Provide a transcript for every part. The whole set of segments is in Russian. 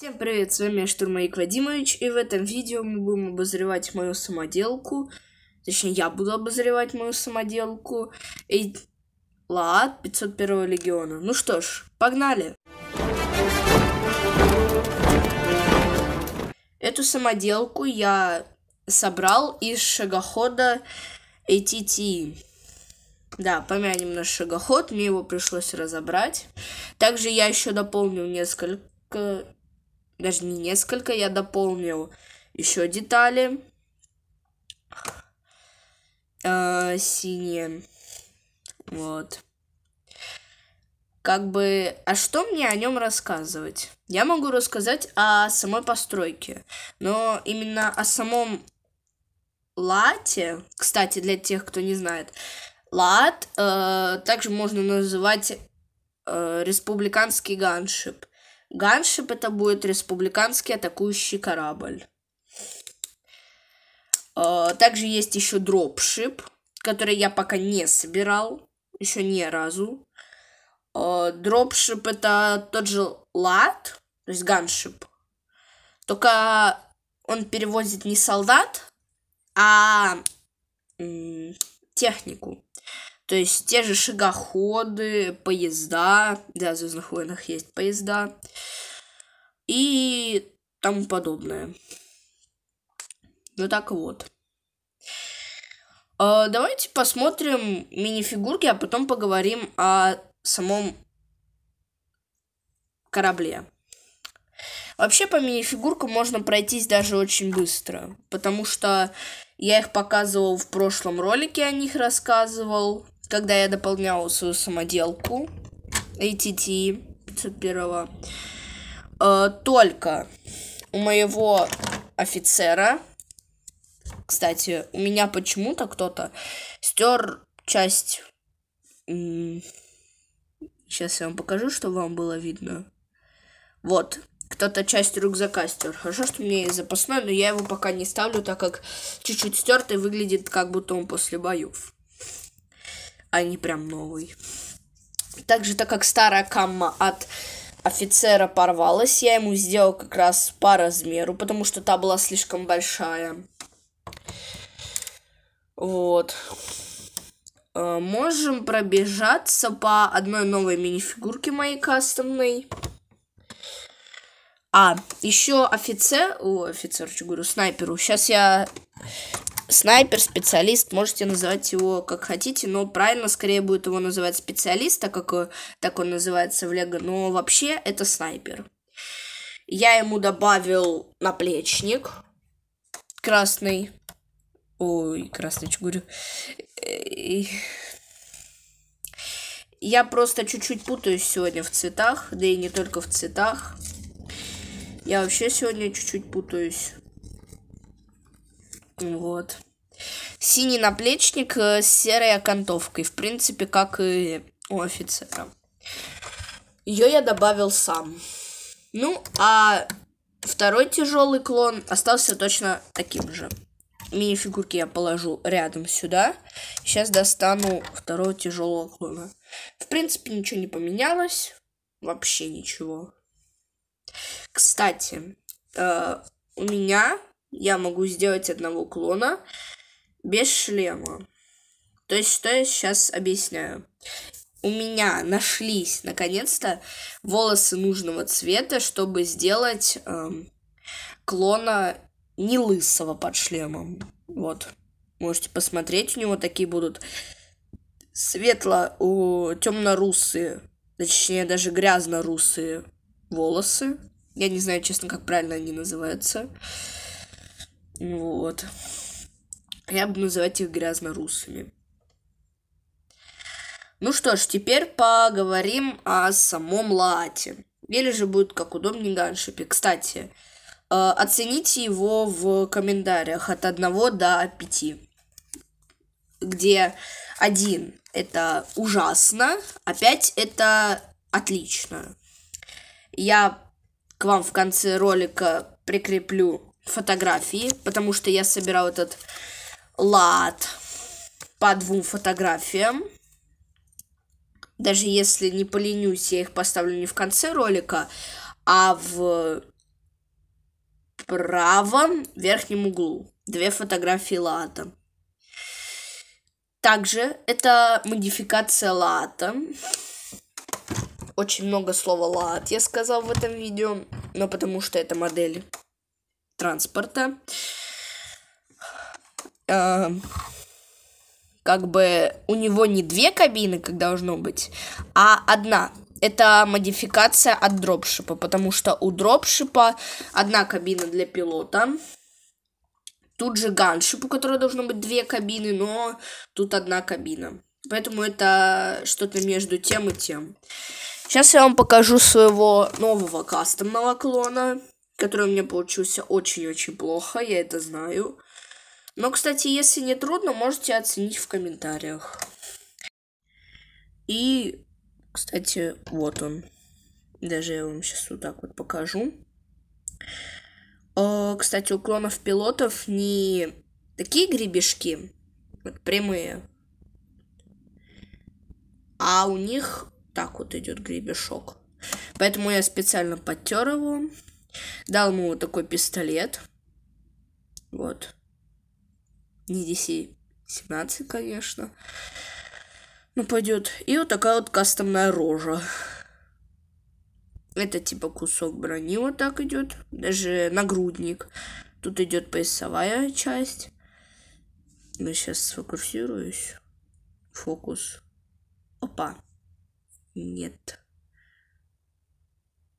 Всем привет, с вами Штурмовик Вадимович, и в этом видео мы будем обозревать мою самоделку. Точнее, я буду обозревать мою самоделку. И... Лад 501 легиона. Ну что ж, погнали! Эту самоделку я собрал из шагохода ATT. Да, помянем наш шагоход, мне его пришлось разобрать. Также я еще дополнил несколько даже не несколько, я дополнил еще детали. Э, синие. Вот. Как бы, а что мне о нем рассказывать? Я могу рассказать о самой постройке, но именно о самом лате, кстати, для тех, кто не знает, лат э, также можно называть э, республиканский ганшип – Ганшип это будет республиканский атакующий корабль. А, также есть еще дропшип, который я пока не собирал, еще ни разу. А, дропшип это тот же лад, то есть ганшип, только он перевозит не солдат, а технику. То есть те же шагоходы, поезда, для в «Звездных войнах» есть поезда и тому подобное. Ну так вот. А, давайте посмотрим мини-фигурки, а потом поговорим о самом корабле. Вообще по мини-фигуркам можно пройтись даже очень быстро, потому что я их показывал в прошлом ролике, о них рассказывал, когда я дополняла свою самоделку ATT 501, э, только у моего офицера, кстати, у меня почему-то кто-то стер часть... Сейчас я вам покажу, что вам было видно. Вот, кто-то часть рюкзака стер. Хорошо, что у меня есть запасной, но я его пока не ставлю, так как чуть-чуть стертый выглядит, как будто он после боев а не прям новый. Также, так как старая камма от офицера порвалась, я ему сделал как раз по размеру, потому что та была слишком большая. Вот. Э, можем пробежаться по одной новой мини-фигурке моей кастомной. А, еще офицер... О, офицер, что говорю, снайперу. Сейчас я снайпер, специалист, можете называть его как хотите, но правильно скорее будет его называть специалист, так как э, так он называется в Лего, но вообще это снайпер. Я ему добавил наплечник красный. Ой, красный чугурю. Э, я просто чуть-чуть путаюсь сегодня в цветах, да и не только в цветах. Я вообще сегодня чуть-чуть путаюсь. Вот. Синий наплечник э, с серой окантовкой. В принципе, как и у офицера. Ее я добавил сам. Ну, а второй тяжелый клон остался точно таким же. Мини-фигурки я положу рядом сюда. Сейчас достану второго тяжелого клона. В принципе, ничего не поменялось. Вообще ничего. Кстати, э, у меня я могу сделать одного клона без шлема. То есть, что я сейчас объясняю. У меня нашлись, наконец-то, волосы нужного цвета, чтобы сделать эм, клона не лысого под шлемом. Вот. Можете посмотреть, у него такие будут светло темно-русые, точнее даже грязно-русые волосы. Я не знаю, честно, как правильно они называются. Вот. Я буду называть их грязно русыми Ну что ж, теперь поговорим о самом лате Или же будет как удобнее ганшипе. Кстати, э, оцените его в комментариях от 1 до 5. Где 1 это ужасно, а 5 это отлично. Я к вам в конце ролика прикреплю фотографии, потому что я собирал этот лад по двум фотографиям. Даже если не поленюсь, я их поставлю не в конце ролика, а в правом верхнем углу. Две фотографии лата. Также это модификация лата. Очень много слова лат я сказал в этом видео, но потому что это модель транспорта. Э, как бы у него не две кабины, как должно быть, а одна. Это модификация от дропшипа, потому что у дропшипа одна кабина для пилота. Тут же ганшип, у которого должно быть две кабины, но тут одна кабина. Поэтому это что-то между тем и тем. Сейчас я вам покажу своего нового кастомного клона который у меня получился очень-очень плохо, я это знаю. Но, кстати, если не трудно, можете оценить в комментариях. И, кстати, вот он. Даже я вам сейчас вот так вот покажу. Э, кстати, у клонов пилотов не такие гребешки, вот прямые, а у них так вот идет гребешок. Поэтому я специально подтер его. Дал ему вот такой пистолет. Вот. Не DC-17, конечно. Ну, пойдет. И вот такая вот кастомная рожа. Это типа кусок брони вот так идет. Даже нагрудник. Тут идет поясовая часть. Ну, сейчас сфокусируюсь. Фокус. Опа. Нет.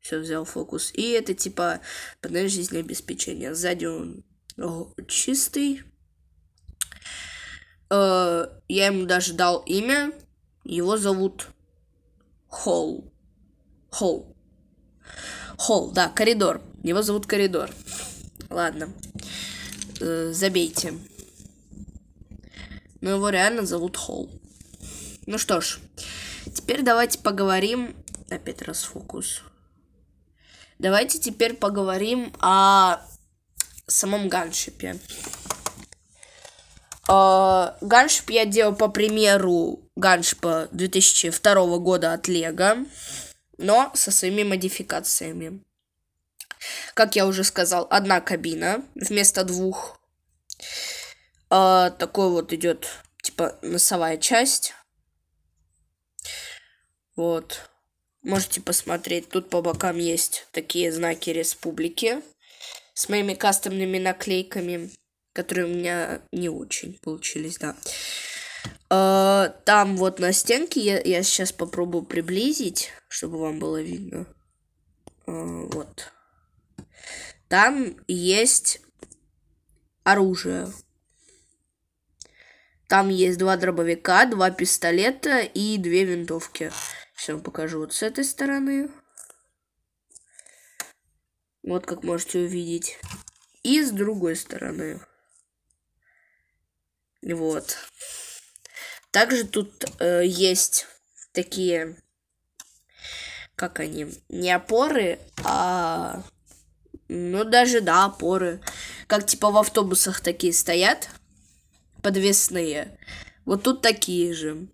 Все, взял фокус. И это типа панель жизнеобеспечения. Сзади он о, э, чистый. Э, я ему даже дал имя. Его зовут Холл. Холл. Холл, да, коридор. Его зовут коридор. Ладно. Э, забейте. Но его реально зовут Холл. Ну что ж, теперь давайте поговорим. Опять раз фокус. Давайте теперь поговорим о самом ганшипе. А, Ганшип я делал по примеру ганшипа 2002 года от Лего, но со своими модификациями. Как я уже сказал, одна кабина вместо двух. А, такой вот идет типа носовая часть. Вот. Можете посмотреть, тут по бокам есть такие знаки республики с моими кастомными наклейками, которые у меня не очень получились, да. А, там вот на стенке я, я сейчас попробую приблизить, чтобы вам было видно. А, вот. Там есть оружие. Там есть два дробовика, два пистолета и две винтовки. Сейчас вам покажу вот с этой стороны. Вот как можете увидеть. И с другой стороны. Вот. Также тут э, есть такие, как они, не опоры, а, ну даже да, опоры. Как типа в автобусах такие стоят, подвесные. Вот тут такие же.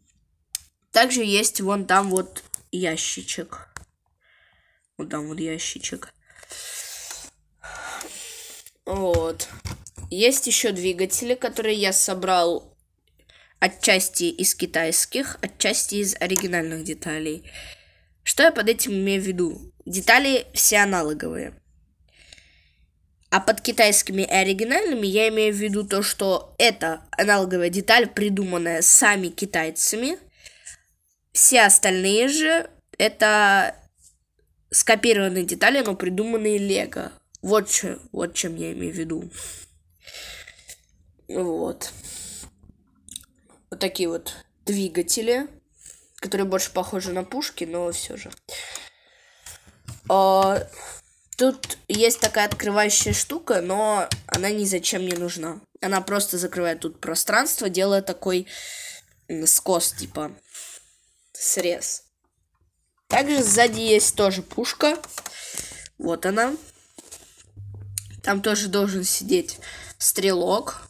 Также есть вон там вот ящичек. Вот там вот ящичек. Вот. Есть еще двигатели, которые я собрал отчасти из китайских, отчасти из оригинальных деталей. Что я под этим имею в виду? Детали все аналоговые. А под китайскими и оригинальными я имею в виду то, что это аналоговая деталь, придуманная сами китайцами, все остальные же это скопированные детали, но придуманные Лего. Вот, че, вот чем я имею в виду. Вот. Вот такие вот двигатели, которые больше похожи на пушки, но все же. А, тут есть такая открывающая штука, но она ни зачем не нужна. Она просто закрывает тут пространство, делая такой скос, типа срез. Также сзади есть тоже пушка. Вот она. Там тоже должен сидеть стрелок,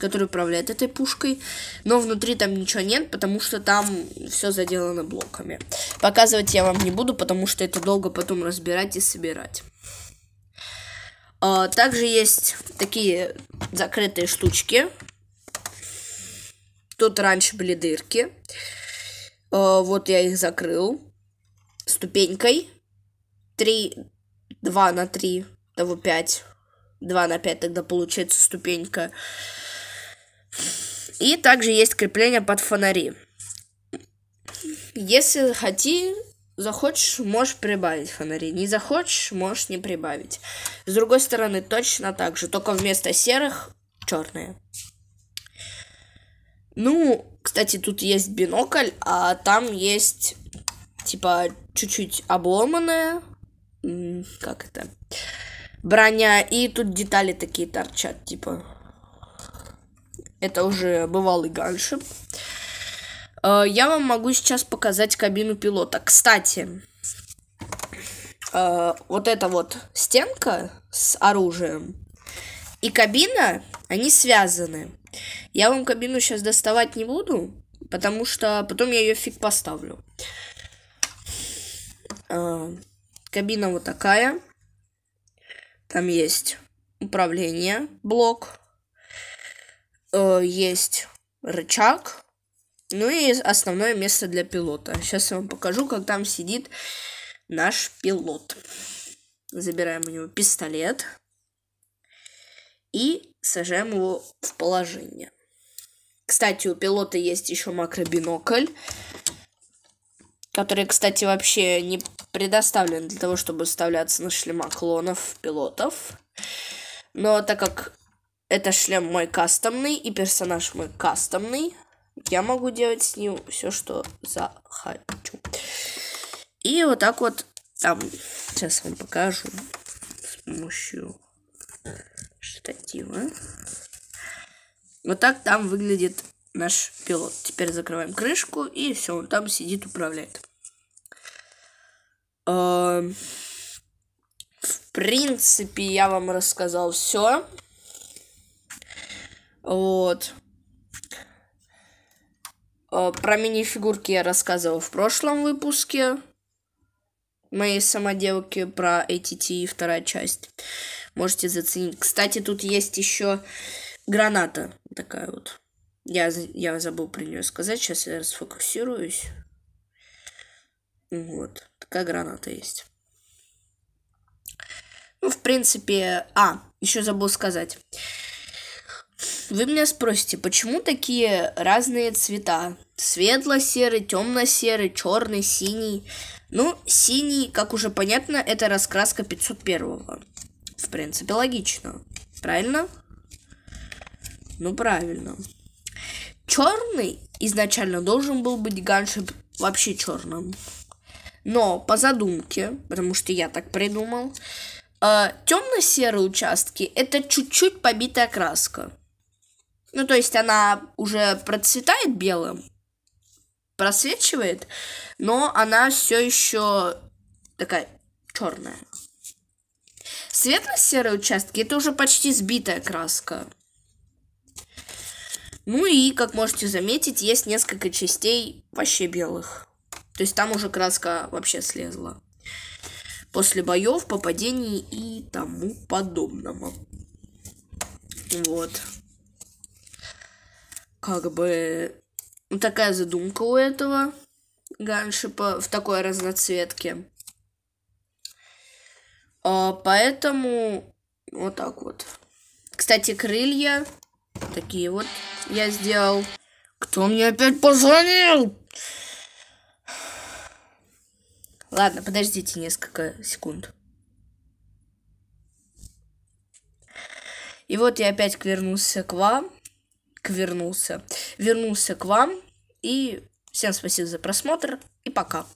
который управляет этой пушкой. Но внутри там ничего нет, потому что там все заделано блоками. Показывать я вам не буду, потому что это долго потом разбирать и собирать. А, также есть такие закрытые штучки. Тут раньше были дырки. Э, вот я их закрыл ступенькой. 3, 2 на 3, того 5. 2 на 5 тогда получается ступенька. И также есть крепление под фонари. Если хоти, захочешь, можешь прибавить фонари. Не захочешь, можешь не прибавить. С другой стороны, точно так же, только вместо серых черные. Ну, кстати, тут есть бинокль, а там есть, типа, чуть-чуть обломанная, как это, броня, и тут детали такие торчат, типа. Это уже бывалый ганшип. Э, я вам могу сейчас показать кабину пилота. Кстати, э, вот эта вот стенка с оружием и кабина, они связаны. Я вам кабину сейчас доставать не буду, потому что потом я ее фиг поставлю. А, кабина вот такая. Там есть управление, блок. А, есть рычаг. Ну и основное место для пилота. Сейчас я вам покажу, как там сидит наш пилот. Забираем у него пистолет. И сажаем его в положение. Кстати, у пилота есть еще макробинокль, который, кстати, вообще не предоставлен для того, чтобы вставляться на шлема клонов пилотов. Но так как это шлем мой кастомный и персонаж мой кастомный, я могу делать с ним все, что захочу. И вот так вот там. Сейчас вам покажу с помощью штатива. Вот так там выглядит наш пилот. Теперь закрываем крышку, и все, он там сидит, управляет. Эм, в принципе, я вам рассказал все. Вот. Э, про мини-фигурки я рассказывал в прошлом выпуске моей самоделки про ATT вторая часть. Можете заценить. Кстати, тут есть еще граната такая вот. Я, я забыл про нее сказать. Сейчас я сфокусируюсь. Вот. Такая граната есть. Ну, в принципе... А, еще забыл сказать. Вы меня спросите, почему такие разные цвета? Светло-серый, темно-серый, черный, синий. Ну, синий, как уже понятно, это раскраска 501. -го. В принципе, логично. Правильно? Ну, правильно. Черный изначально должен был быть ганшип вообще черным. Но по задумке, потому что я так придумал, э, темно-серые участки это чуть-чуть побитая краска. Ну, то есть она уже процветает белым, просвечивает, но она все еще такая черная. Светло-серые участки – это уже почти сбитая краска. Ну и, как можете заметить, есть несколько частей вообще белых. То есть там уже краска вообще слезла. После боев, попадений и тому подобного. Вот. Как бы ну, такая задумка у этого ганшипа в такой разноцветке. А, поэтому вот так вот. Кстати, крылья такие вот я сделал. Кто мне опять позвонил? Ладно, подождите несколько секунд. И вот я опять вернулся к вам. К вернулся. Вернулся к вам. И всем спасибо за просмотр. И пока.